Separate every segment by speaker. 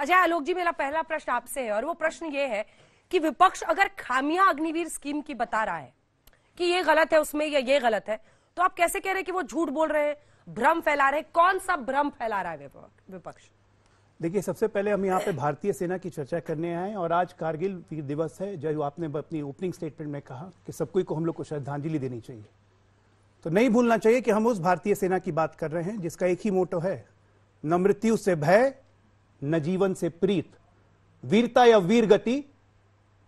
Speaker 1: अजय आलोक जी मेरा पहला प्रश्न आपसे है और वो प्रश्न ये है कि विपक्ष अगर खामिया अग्निवीर स्कीम की बता रहा है कि ये गलत है उसमें या ये गलत है तो आप कैसे कह रहे हैं कि वो झूठ बोल रहे हैं भ्रम फैला रहे हैं कौन सा भ्रम फैला रहा है विपक्ष
Speaker 2: देखिए सबसे पहले हम यहाँ पे भारतीय सेना की चर्चा करने आए और आज कारगिल वीर दिवस है जो आपने अपनी ओपनिंग स्टेटमेंट में कहा कि सबको को हम लोग को श्रद्धांजलि देनी चाहिए तो नहीं भूलना चाहिए कि हम उस भारतीय सेना की बात कर रहे हैं जिसका एक ही मोटो है न मृत्यु से भय न जीवन से प्रीत वीरता या वीर गति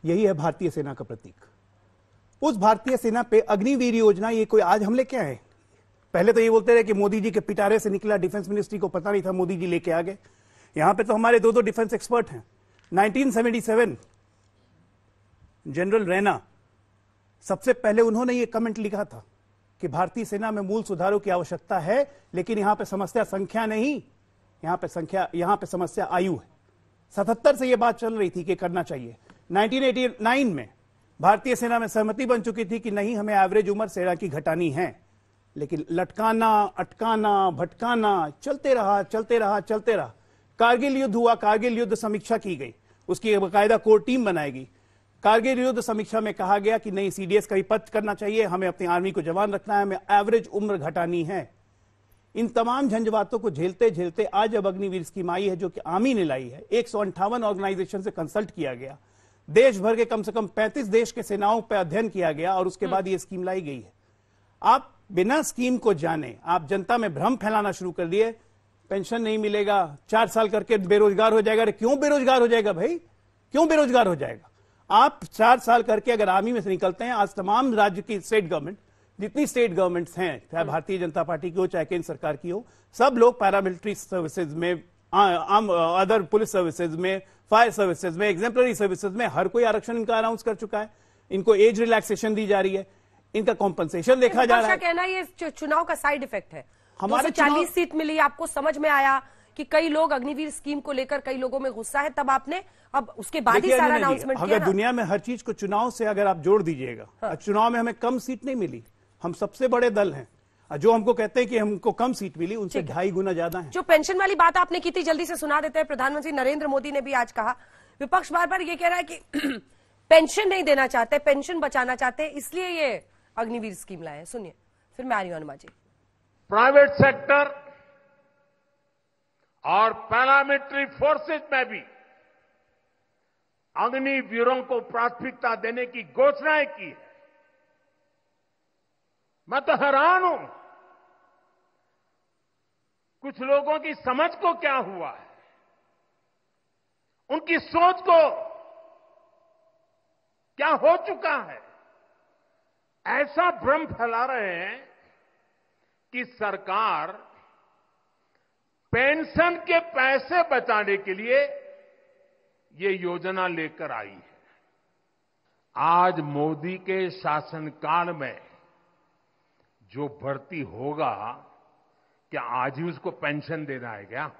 Speaker 2: यही है भारतीय सेना का प्रतीक उस भारतीय सेना पे अग्निवीर योजना ये कोई आज हमले क्या है पहले तो ये बोलते रहे कि मोदी जी के पिटारे से निकला डिफेंस मिनिस्ट्री को पता नहीं था मोदी जी लेके आ गए यहां पे तो हमारे दो दो डिफेंस एक्सपर्ट हैं 1977 जनरल रैना सबसे पहले उन्होंने ये कमेंट लिखा था कि भारतीय सेना में मूल सुधारों की आवश्यकता है लेकिन यहां पे समस्या संख्या नहीं यहां पे संख्या यहां पे समस्या आयु है सतहत्तर से यह बात चल रही थी कि करना चाहिए 1989 में भारतीय सेना में सहमति बन चुकी थी कि नहीं हमें एवरेज उम्र सेना की घटानी है लेकिन लटकाना अटकाना भटकाना चलते रहा चलते रहा चलते रहा कारगिल युद्ध हुआ कारगिल युद्ध समीक्षा की गई उसकी बाकायदा कोर टीम बनाई गई कारगिल युद्ध समीक्षा में कहा गया कि नहीं सीडीएस का ही पद करना चाहिए हमें अपनी आर्मी को जवान रखना है हमें एवरेज उम्र घटानी है इन तमाम झंझवातों को झेलते झेलते आज अब अग्निवीर स्कीम आई है जो कि आमी ने लाई है एक ऑर्गेनाइजेशन से कंसल्ट किया गया देश भर के कम से कम 35 देश के सेनाओं पर अध्ययन किया गया और उसके हम्म। बाद ये स्कीम लाई गई है आप बिना स्कीम को जाने आप जनता में भ्रम फैलाना शुरू कर दिए पेंशन नहीं मिलेगा चार साल करके बेरोजगार हो जाएगा अरे क्यों बेरोजगार हो जाएगा भाई क्यों बेरोजगार हो जाएगा आप चार साल करके अगर आर्मी में से निकलते हैं आज तमाम राज्य की स्टेट गवर्नमेंट जितनी स्टेट गवर्नमेंट्स हैं चाहे हाँ। भारतीय जनता पार्टी की हो चाहे केंद्र सरकार की हो सब लोग पैरामिलिट्री सर्विसेज में आम अदर पुलिस सर्विसेज में फायर सर्विसेज में एग्जेम्पलरी सर्विसेज में हर कोई आरक्षण इनका अनाउंस कर चुका है इनको एज रिलैक्सेशन दी जा रही है इनका कॉम्पनसेशन देखा जा रहा है
Speaker 1: कहना ये चुनाव का साइड इफेक्ट है
Speaker 2: हमारे चालीस
Speaker 1: सीट मिली आपको समझ में आया कि कई लोग अग्निवीर स्कीम को लेकर कई लोगों में गुस्सा है तब आपने अब उसके बाद ही सारा अनाउंसमेंट किया अगर दुनिया
Speaker 2: में हर चीज को चुनाव से अगर आप जोड़ दीजिएगा हाँ। चुनाव में हमें कम सीट नहीं मिली हम सबसे बड़े दल हैं जो हमको कहते हैं कि हमको कम सीट मिली उनसे ढाई गुना ज्यादा है
Speaker 1: जो पेंशन वाली बात आपने की थी जल्दी से सुना देते हैं प्रधानमंत्री नरेंद्र मोदी ने भी आज कहा विपक्ष बार बार ये कह रहा है कि पेंशन नहीं देना चाहते पेंशन बचाना चाहते इसलिए ये अग्निवीर स्कीम लाए हैं सुनिए फिर मैं आ रही हूं अनुमा जी
Speaker 3: प्राइवेट सेक्टर और पैरामिलिट्री फोर्सेज में भी अग्निवीरों को प्राथमिकता देने की घोषणाएं की है मैं तो हैरान हूं कुछ लोगों की समझ को क्या हुआ है उनकी सोच को क्या हो चुका है ऐसा भ्रम फैला रहे हैं कि सरकार पेंशन के पैसे बचाने के लिए ये योजना लेकर आई है आज मोदी के शासनकाल में जो भर्ती होगा क्या आज ही उसको पेंशन देना है क्या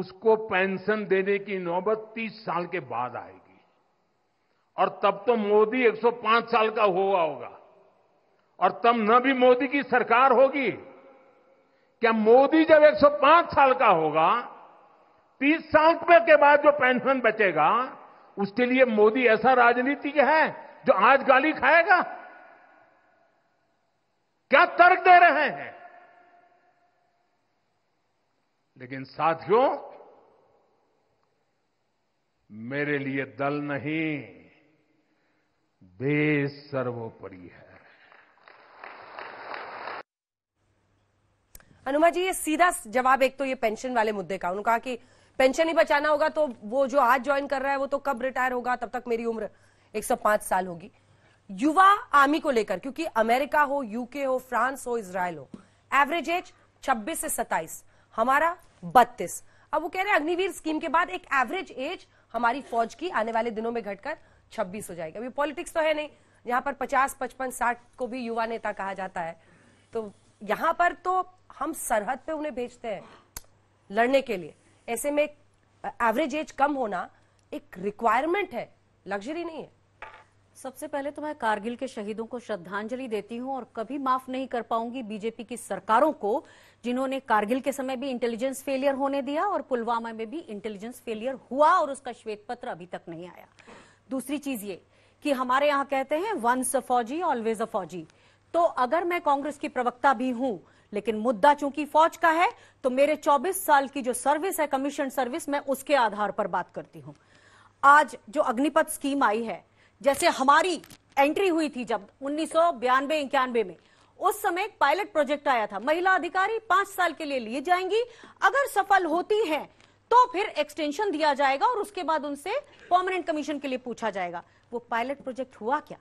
Speaker 3: उसको पेंशन देने की नौबत 30 साल के बाद आएगी और तब तो मोदी 105 साल का हुआ होगा और तब न भी मोदी की सरकार होगी क्या मोदी जब 105 साल का होगा 30 साल के बाद जो पेंशन बचेगा उसके लिए मोदी ऐसा राजनीतिक है जो आज गाली खाएगा क्या तर्क दे रहे हैं लेकिन साथियों मेरे लिए दल नहीं देश सर्वोपरि है
Speaker 1: अनुमा जी ये सीधा जवाब एक तो ये पेंशन वाले मुद्दे का उन्होंने कहा कि पेंशन ही बचाना होगा तो वो जो आज ज्वाइन कर रहा है वो तो कब रिटायर होगा तब तक मेरी उम्र 105 साल होगी युवा आर्मी को लेकर क्योंकि अमेरिका हो यूके हो फ्रांस हो इसराइल हो एवरेज एज 26 से 27 हमारा 32 अब वो कह रहे हैं अग्निवीर स्कीम के बाद एक एवरेज एज हमारी फौज की आने वाले दिनों में घटकर 26 हो जाएगी अभी पॉलिटिक्स तो है नहीं यहां पर 50 55 60 को भी युवा नेता कहा जाता है तो यहां पर तो हम सरहद पे उन्हें भेजते हैं लड़ने के लिए ऐसे में
Speaker 4: एवरेज एज कम होना एक रिक्वायरमेंट है लग्जरी नहीं है सबसे पहले तो मैं कारगिल के शहीदों को श्रद्धांजलि देती हूं और कभी माफ नहीं कर पाऊंगी बीजेपी की सरकारों को जिन्होंने कारगिल के समय भी इंटेलिजेंस फेलियर होने दिया और पुलवामा में भी इंटेलिजेंस फेलियर हुआ और उसका श्वेत पत्र अभी तक नहीं आया दूसरी चीज ये कि हमारे यहां कहते हैं वंस अ फौजी ऑलवेज अ फौजी तो अगर मैं कांग्रेस की प्रवक्ता भी हूं लेकिन मुद्दा चूंकि फौज का है तो मेरे 24 साल की जो सर्विस है कमीशन सर्विस मैं उसके आधार पर बात करती हूं आज जो अग्निपथ स्कीम आई है जैसे हमारी एंट्री हुई थी जब उन्नीस सौ में उस समय एक पायलट प्रोजेक्ट आया था महिला अधिकारी पांच साल के लिए लिए जाएंगी अगर सफल होती है तो फिर एक्सटेंशन दिया जाएगा और उसके बाद उनसे परमानेंट कमीशन के लिए पूछा जाएगा वो पायलट प्रोजेक्ट हुआ क्या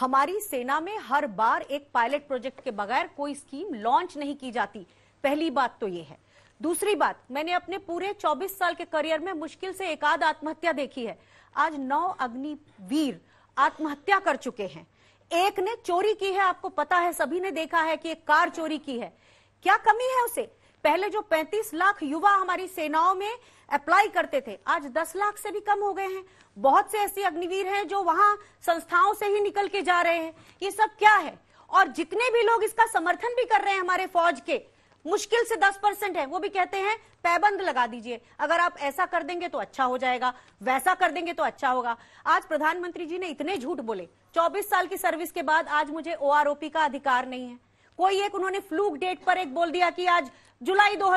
Speaker 4: हमारी सेना में हर बार एक पायलट प्रोजेक्ट के बगैर कोई स्कीम लॉन्च नहीं की जाती पहली बात तो ये है दूसरी बात मैंने अपने पूरे 24 साल के करियर में मुश्किल से एक आध आत्महत्या देखी है आज नौ अग्निवीर आत्महत्या कर चुके हैं एक ने चोरी की है आपको पता है सभी ने देखा है कि एक कार चोरी की है क्या कमी है उसे पहले जो 35 लाख युवा हमारी सेनाओं में अप्लाई करते थे आज 10 लाख से भी कम हो गए हैं बहुत से ऐसे अग्निवीर हैं जो वहां संस्थाओं से ही निकल के जा रहे हैं ये सब क्या है और जितने भी लोग इसका समर्थन भी कर रहे हैं हमारे फौज के मुश्किल से दस परसेंट है वो भी कहते हैं पैबंद लगा दीजिए अगर आप ऐसा कर देंगे तो अच्छा हो जाएगा वैसा कर देंगे तो अच्छा होगा आज प्रधानमंत्री जी ने इतने झूठ बोले चौबीस साल की सर्विस के बाद आज मुझे ओआरओपी का अधिकार नहीं है कोई एक उन्होंने फ्लूक डेट पर एक बोल दिया कि आज जुलाई दो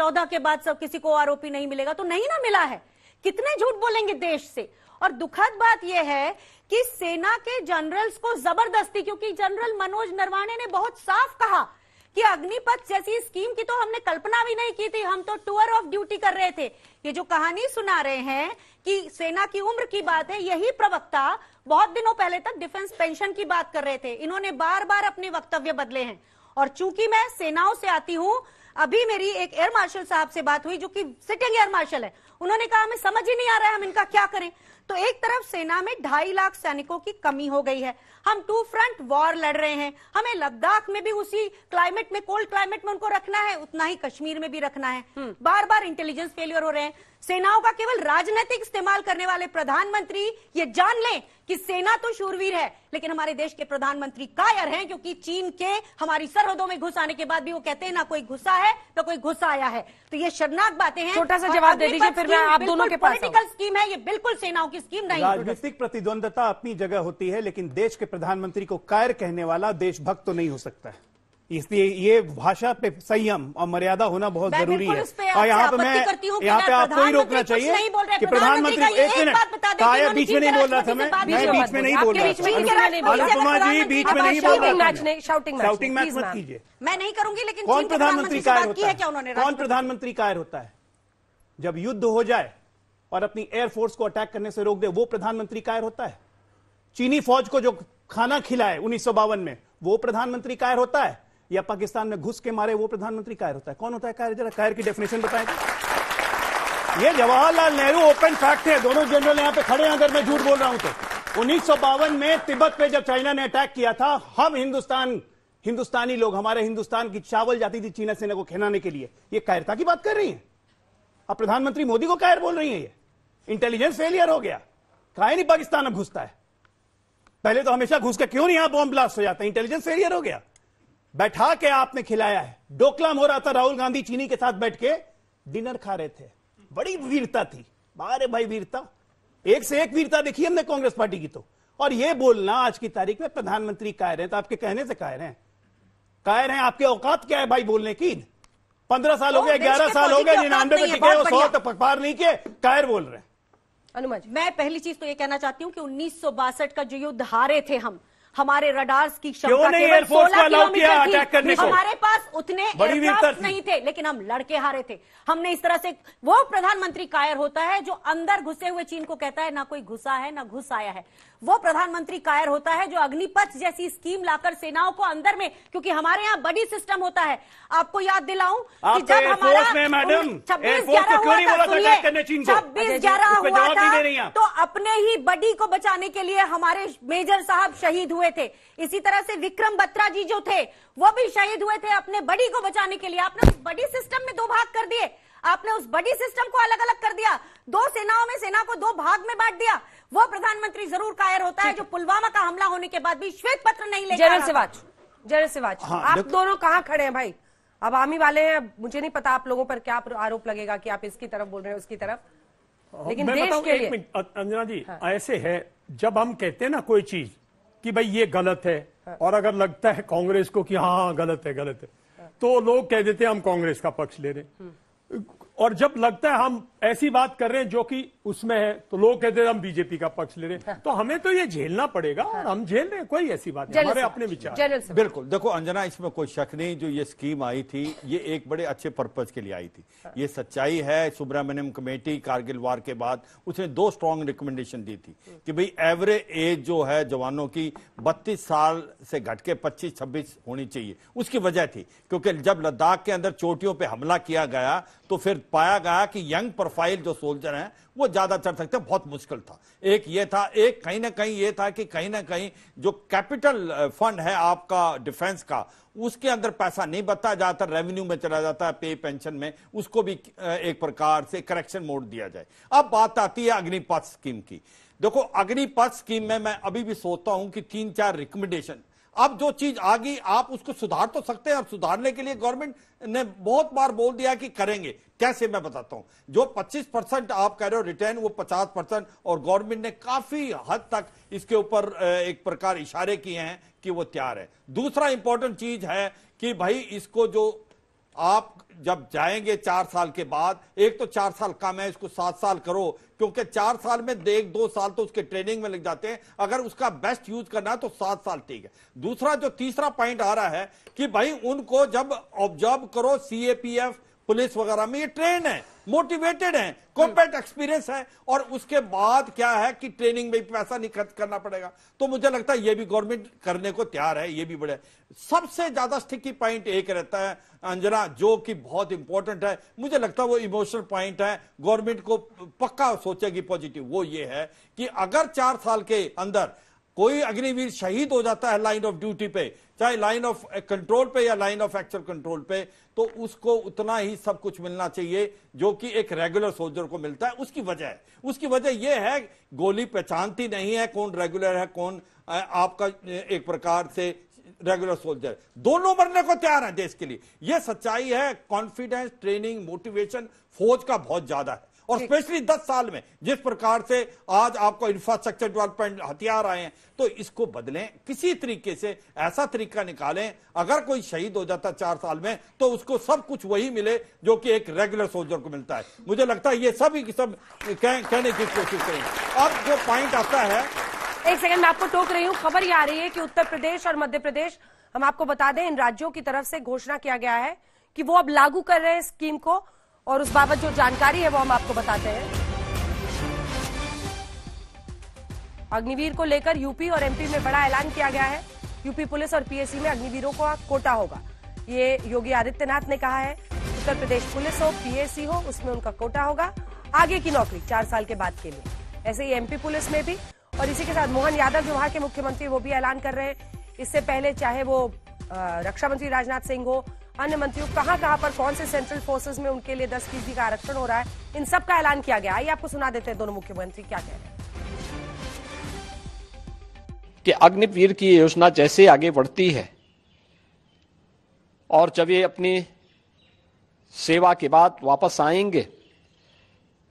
Speaker 4: 14 के बाद सब किसी को ओ नहीं मिलेगा तो नहीं ना मिला है कितने झूठ बोलेंगे देश से और दुखद बात यह है कि सेना के जनरल्स को जबरदस्ती क्योंकि जनरल मनोज नरवाणे ने बहुत साफ कहा कि अग्निपथ जैसी स्कीम की तो हमने कल्पना भी नहीं की थी हम तो टूर ऑफ ड्यूटी कर रहे थे ये जो कहानी सुना रहे हैं कि सेना की उम्र की बात है यही प्रवक्ता बहुत दिनों पहले तक डिफेंस पेंशन की बात कर रहे थे इन्होंने बार बार अपने वक्तव्य बदले हैं और चूंकि मैं सेनाओं से आती हूँ अभी मेरी एक एयर मार्शल साहब से बात हुई जो कि सिटिंग एयर मार्शल है उन्होंने कहा हमें समझ ही नहीं आ रहा है हम इनका क्या करें तो एक तरफ सेना में ढाई लाख सैनिकों की कमी हो गई है हम टू फ्रंट वॉर लड़ रहे हैं हमें लद्दाख में भी उसी क्लाइमेट में कोल्ड क्लाइमेट में उनको रखना है उतना ही कश्मीर में भी रखना है बार बार इंटेलिजेंस फेलियर हो रहे हैं सेनाओं का केवल राजनीतिक इस्तेमाल करने वाले प्रधानमंत्री ये जान लें कि सेना तो शूरवीर है लेकिन हमारे देश के प्रधानमंत्री कायर हैं क्योंकि चीन के हमारी सरहदों में घुस आने के बाद भी वो कहते हैं ना कोई घुसा है ना कोई घुसा आया है तो ये शर्मनाक बातें हैं छोटा सा जवाब दे दीजिए फिर मैं आप दोनों के पास पॉलिटिकल स्कीम है ये बिल्कुल सेनाओं की की स्कीम राजनीतिक
Speaker 2: प्रतिद्वंदता अपनी जगह होती है लेकिन देश के प्रधानमंत्री को कायर कहने वाला देशभक्त तो नहीं हो सकता है इसलिए ये भाषा पे संयम और मर्यादा होना बहुत जरूरी है और यहाँ पे मैं यहाँ पे आपको ही रोकना
Speaker 1: चाहिए कि प्रधानमंत्री एक मिनट काया बीच में नहीं बोल रहा था मैं बीच में नहीं बोल रहा था जी बीच में नहीं बोल रहा था मैच मत कीजिए
Speaker 4: मैं नहीं करूंगी लेकिन कौन प्रधानमंत्री कायर होता है कौन
Speaker 2: प्रधानमंत्री कायर होता है जब युद्ध हो जाए और अपनी एयरफोर्स को अटैक करने से रोक दे वो प्रधानमंत्री कायर होता है चीनी फौज को जो खाना खिलाए उन्नीस में वो प्रधानमंत्री कायर होता है या पाकिस्तान में घुस के मारे वो प्रधानमंत्री कायर होता है कौन होता है कायर जरा कायर की डेफिनेशन बताएंगे ये जवाहरलाल नेहरू ओपन फैक्ट है दोनों जनरल यहां पे खड़े हैं अगर मैं झूठ बोल रहा हूं तो उन्नीस में तिब्बत पे जब चाइना ने अटैक किया था हम हिंदुस्तान हिंदुस्तानी लोग हमारे हिंदुस्तान की चावल जाती थी चीना सेना को खेलाने के लिए ये कायरता की बात कर रही है अब प्रधानमंत्री मोदी को कायर बोल रही है ये इंटेलिजेंस फेलियर हो गया कहा नहीं पाकिस्तान अब घुसता है पहले तो हमेशा घुस के क्यों नहीं यहां बॉम्ब ब्लास्ट हो जाता है इंटेलिजेंस फेलियर हो गया बैठा के आपने खिलाया है डोकलाम हो रहा था राहुल गांधी चीनी के साथ बैठ के डिनर खा रहे थे बड़ी वीरता थी बारे भाई वीरता एक से एक वीरता देखी हमने कांग्रेस पार्टी की तो और यह बोलना आज की तारीख में प्रधानमंत्री कायर है तो आपके कहने से कायर है कायर है आपके औकात क्या है भाई बोलने की पंद्रह साल हो तो गए ग्यारह साल हो गए निन्यानवे में टिके सौ तक पार नहीं किए कायर बोल रहे हैं
Speaker 4: अनुमज मैं पहली चीज तो ये कहना चाहती हूँ कि उन्नीस का जो युद्ध हारे थे हम हमारे रडार्स की क्षमता केवल सोलह किलोमीटर थी हमारे पास उतने एयरक्राफ्ट नहीं थे लेकिन हम लड़के हारे थे हमने इस तरह से वो प्रधानमंत्री कायर होता है जो अंदर घुसे हुए चीन को कहता है ना कोई घुसा है ना घुस आया है वो प्रधानमंत्री कायर होता है जो अग्निपथ जैसी स्कीम लाकर सेनाओं को अंदर में क्योंकि हमारे यहाँ बड़ी सिस्टम होता है आपको याद दिलाऊं कि जब हमारा मैडम छब्बीस ग्यारह हुआ छब्बीस ग्यारह हुआ था तो अपने ही बडी को बचाने के लिए हमारे मेजर साहब शहीद हुए हुए थे इसी तरह से विक्रम बत्रा जी जो थे वो भी शहीद हुए थे अपने बड़ी को बचाने के लिए आपने उस बड़ी सिस्टम में दो भाग कर दिए आपने उस बड़ी सिस्टम को अलग अलग कर दिया दो सेनाओं में सेना को दो भाग में बांट दिया वो प्रधानमंत्री जरूर कायर होता है जो पुलवामा का हमला होने के बाद भी श्वेत पत्र नहीं ले जनरल सिवाच
Speaker 1: जनरल सिवाच हाँ, आप दोनों कहाँ खड़े हैं भाई अब आमी वाले हैं मुझे नहीं पता आप लोगों पर क्या आरोप लगेगा कि आप इसकी तरफ बोल रहे हैं उसकी तरफ
Speaker 5: हाँ, लेकिन देश के लिए अंजना जी हाँ। ऐसे है जब हम कहते हैं ना कोई चीज कि भाई ये गलत है और अगर लगता है कांग्रेस को कि हाँ, हाँ गलत है गलत है तो लोग कह देते हैं हम कांग्रेस का पक्ष ले रहे हैं और जब लगता है हम ऐसी बात कर रहे हैं जो कि उसमें है तो लोग कहते हैं हम बीजेपी का पक्ष ले रहे हैं तो हमें तो ये झेलना पड़ेगा और हाँ। हम झेल रहे हैं कोई ऐसी बात नहीं हमारे अपने विचार बिल्कुल देखो अंजना इसमें कोई शक नहीं जो ये स्कीम आई थी ये एक बड़े अच्छे पर्पज के लिए आई थी हाँ। ये सच्चाई है सुब्रमण्यम कमेटी कारगिल वार के बाद उसने दो स्ट्रॉन्ग रिकमेंडेशन दी थी हाँ। कि भाई एवरेज एज जो है जवानों की बत्तीस साल से घट के पच्चीस छब्बीस होनी चाहिए उसकी वजह थी क्योंकि जब लद्दाख के अंदर चोटियों पर हमला किया गया तो फिर पाया गया कि यंग प्रोफाइल जो सोल्जर हैं वो ज्यादा चढ़ सकते बहुत मुश्किल था एक ये था एक कहीं ना कहीं ये था कि कहीं ना कहीं जो कैपिटल फंड है आपका डिफेंस का उसके अंदर पैसा नहीं बता जाता रेवेन्यू में चला जाता है पे पेंशन में उसको भी एक प्रकार से करेक्शन मोड दिया जाए अब बात आती है अग्निपथ स्कीम की देखो अग्निपथ स्कीम में मैं अभी भी सोचता हूं कि तीन चार रिकमेंडेशन अब जो चीज आ गई आप उसको सुधार तो सकते हैं अब सुधारने के लिए गवर्नमेंट ने बहुत बार बोल दिया कि करेंगे कैसे मैं बताता हूं जो 25 परसेंट आप कह रहे हो रिटर्न वो 50 परसेंट और गवर्नमेंट ने काफी हद तक इसके ऊपर एक प्रकार इशारे किए हैं कि वो तैयार है दूसरा इंपॉर्टेंट चीज है कि भाई इसको जो आप जब जाएंगे चार साल के बाद एक तो चार साल कम है इसको सात साल करो क्योंकि चार साल में एक दो साल तो उसके ट्रेनिंग में लग जाते हैं अगर उसका बेस्ट यूज करना है तो सात साल ठीक है दूसरा जो तीसरा पॉइंट आ रहा है कि भाई उनको जब ऑब्जर्व करो सीएपीएफ पुलिस वगैरह में ये ट्रेन है मोटिवेटेड है कॉम्पैक्ट एक्सपीरियंस है और उसके बाद क्या है कि ट्रेनिंग में पैसा नहीं खर्च करना पड़ेगा तो मुझे लगता है ये भी गवर्नमेंट करने को तैयार है ये भी बड़े सबसे ज्यादा स्टिकी पॉइंट एक रहता है अंजना जो कि बहुत इंपॉर्टेंट है मुझे लगता है वो इमोशनल पॉइंट है गवर्नमेंट को पक्का सोचेगी पॉजिटिव वो ये है कि अगर चार साल के अंदर कोई अग्निवीर शहीद हो जाता है लाइन ऑफ ड्यूटी पे चाहे लाइन ऑफ कंट्रोल पे या लाइन ऑफ एक्चुअल कंट्रोल पे तो उसको उतना ही सब कुछ मिलना चाहिए जो कि एक रेगुलर सोल्जर को मिलता है उसकी वजह है उसकी वजह यह है गोली पहचानती नहीं है कौन रेगुलर है कौन आपका एक प्रकार से रेगुलर सोल्जर दोनों मरने को तैयार है देश के लिए यह सच्चाई है कॉन्फिडेंस ट्रेनिंग मोटिवेशन फौज का बहुत ज्यादा है और स्पेशली दस साल में जिस प्रकार से आज आपको इंफ्रास्ट्रक्चर डेवलपमेंट हथियार आए हैं तो इसको बदलें किसी तरीके से ऐसा तरीका निकालें अगर कोई शहीद हो जाता चार साल में तो उसको सब कुछ वही मिले जो कि एक रेगुलर सोल्जर को मिलता है मुझे लगता है ये सब ही सब कह, कहने की कोशिश करें अब जो पॉइंट आता है
Speaker 1: एक सेकंड मैं आपको टोक रही हूँ खबर ये आ रही है कि उत्तर प्रदेश और मध्य प्रदेश हम आपको बता दें इन राज्यों की तरफ से घोषणा किया गया है कि वो अब लागू कर रहे हैं स्कीम को और उस बाबत जो जानकारी है वो हम आपको बताते हैं अग्निवीर को लेकर यूपी और एमपी में बड़ा ऐलान किया गया है यूपी पुलिस और पीएससी में अग्निवीरों का कोटा होगा ये योगी आदित्यनाथ ने कहा है उत्तर प्रदेश पुलिस हो पीएससी हो उसमें उनका कोटा होगा आगे की नौकरी चार साल के बाद के लिए ऐसे ही एमपी पुलिस में भी और इसी के साथ मोहन यादव जो वहां के मुख्यमंत्री वो भी ऐलान कर रहे हैं इससे पहले चाहे वो रक्षा मंत्री राजनाथ सिंह हो अन्य मंत्रियों कहां कहां पर कौन से सेंट्रल फोर्सेज में उनके लिए दस फीसदी का आरक्षण हो रहा है इन सब का ऐलान किया गया आइए आपको सुना देते हैं दोनों मुख्यमंत्री क्या कह रहे हैं
Speaker 5: कि अग्निवीर की योजना जैसे आगे बढ़ती है और जब ये अपनी सेवा के बाद वापस आएंगे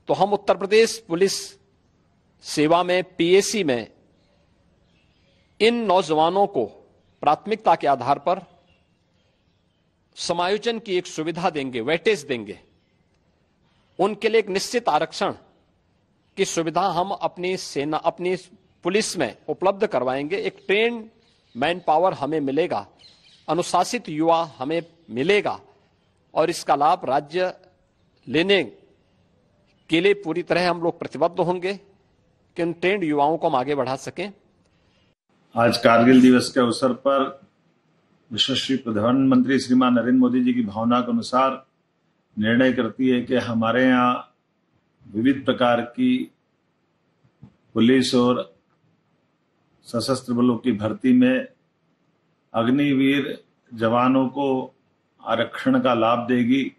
Speaker 5: तो हम उत्तर प्रदेश पुलिस सेवा में पीएसी में इन नौजवानों को प्राथमिकता के आधार पर समायोजन की एक सुविधा देंगे वेटेज देंगे उनके लिए एक निश्चित आरक्षण की सुविधा हम अपनी सेना अपनी पुलिस में उपलब्ध करवाएंगे एक ट्रेन मैन पावर हमें मिलेगा अनुशासित युवा हमें मिलेगा और इसका लाभ राज्य लेने के लिए पूरी तरह हम लोग प्रतिबद्ध होंगे कि उन ट्रेंड युवाओं को हम आगे बढ़ा सकें आज कारगिल दिवस के अवसर पर विश्वश्री प्रधानमंत्री श्रीमान नरेंद्र मोदी जी की भावना के अनुसार निर्णय करती है कि हमारे यहाँ विविध प्रकार की पुलिस और सशस्त्र बलों की भर्ती में अग्निवीर जवानों को आरक्षण का लाभ देगी